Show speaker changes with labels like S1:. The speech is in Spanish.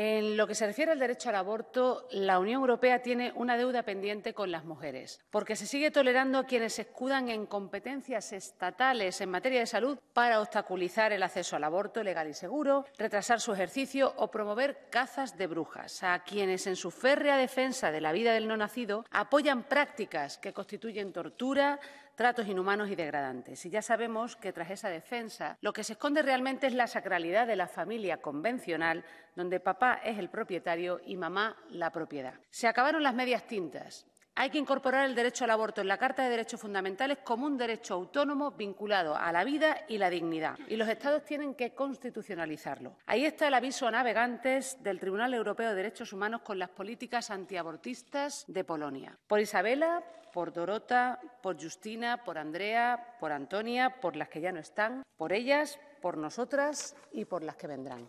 S1: En lo que se refiere al derecho al aborto, la Unión Europea tiene una deuda pendiente con las mujeres, porque se sigue tolerando a quienes se escudan en competencias estatales en materia de salud para obstaculizar el acceso al aborto legal y seguro, retrasar su ejercicio o promover cazas de brujas, a quienes en su férrea defensa de la vida del no nacido apoyan prácticas que constituyen tortura, tratos inhumanos y degradantes. Y ya sabemos que tras esa defensa lo que se esconde realmente es la sacralidad de la familia convencional, donde papá es el propietario y mamá la propiedad. Se acabaron las medias tintas. Hay que incorporar el derecho al aborto en la Carta de Derechos Fundamentales como un derecho autónomo vinculado a la vida y la dignidad, y los Estados tienen que constitucionalizarlo. Ahí está el aviso a navegantes del Tribunal Europeo de Derechos Humanos con las políticas antiabortistas de Polonia. Por Isabela, por Dorota, por Justina, por Andrea, por Antonia, por las que ya no están, por ellas, por nosotras y por las que vendrán.